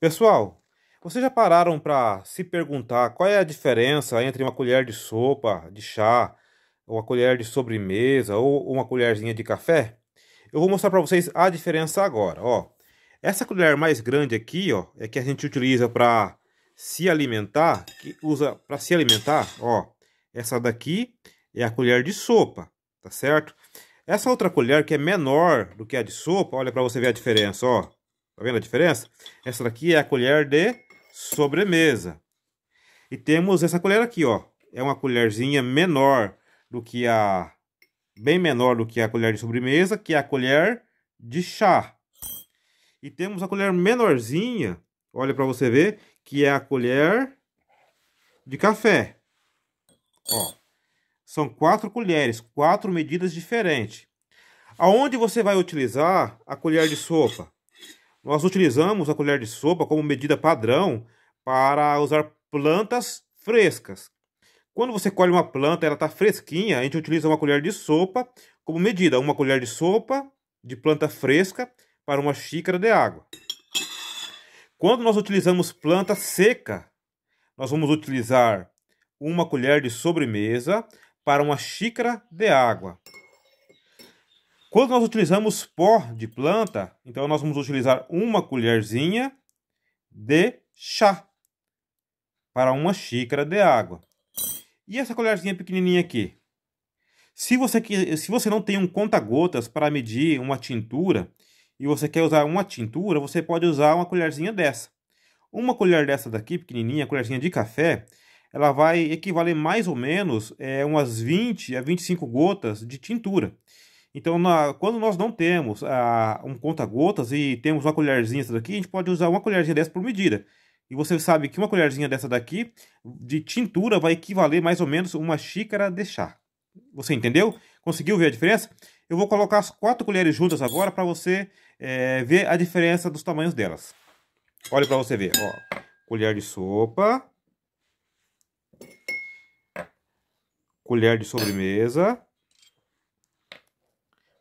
Pessoal, vocês já pararam para se perguntar qual é a diferença entre uma colher de sopa, de chá, ou uma colher de sobremesa ou uma colherzinha de café? Eu vou mostrar para vocês a diferença agora, ó. Essa colher mais grande aqui, ó, é que a gente utiliza para se alimentar, que usa para se alimentar, ó. Essa daqui é a colher de sopa, tá certo? Essa outra colher que é menor do que a de sopa, olha para você ver a diferença, ó. Tá vendo a diferença? Essa daqui é a colher de sobremesa. E temos essa colher aqui, ó. É uma colherzinha menor do que a... Bem menor do que a colher de sobremesa, que é a colher de chá. E temos a colher menorzinha, olha para você ver, que é a colher de café. Ó, são quatro colheres, quatro medidas diferentes. Aonde você vai utilizar a colher de sopa? Nós utilizamos a colher de sopa como medida padrão para usar plantas frescas. Quando você colhe uma planta, ela está fresquinha, a gente utiliza uma colher de sopa como medida, uma colher de sopa de planta fresca para uma xícara de água. Quando nós utilizamos planta seca, nós vamos utilizar uma colher de sobremesa para uma xícara de água. Quando nós utilizamos pó de planta, então nós vamos utilizar uma colherzinha de chá para uma xícara de água. E essa colherzinha pequenininha aqui? Se você, se você não tem um conta-gotas para medir uma tintura e você quer usar uma tintura, você pode usar uma colherzinha dessa. Uma colher dessa daqui, pequenininha, colherzinha de café, ela vai equivaler mais ou menos é, umas 20 a 25 gotas de tintura. Então, na, quando nós não temos a, ah, um conta-gotas e temos uma colherzinha dessa daqui, a gente pode usar uma colherzinha dessa por medida. E você sabe que uma colherzinha dessa daqui, de tintura, vai equivaler mais ou menos uma xícara de chá. Você entendeu? Conseguiu ver a diferença? Eu vou colocar as quatro colheres juntas agora para você é, ver a diferença dos tamanhos delas. Olha para você ver. Ó, colher de sopa. Colher de sobremesa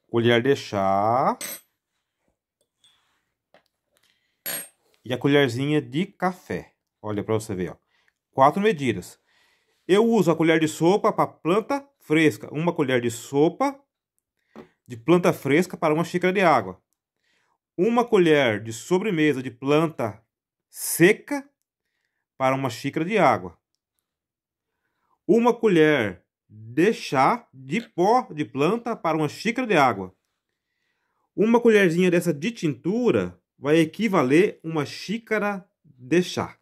colher de chá e a colherzinha de café. Olha para você ver, ó. Quatro medidas. Eu uso a colher de sopa para planta fresca, uma colher de sopa de planta fresca para uma xícara de água. Uma colher de sobremesa de planta seca para uma xícara de água. Uma colher de chá de pó de planta para uma xícara de água. Uma colherzinha dessa de tintura vai equivaler uma xícara de chá.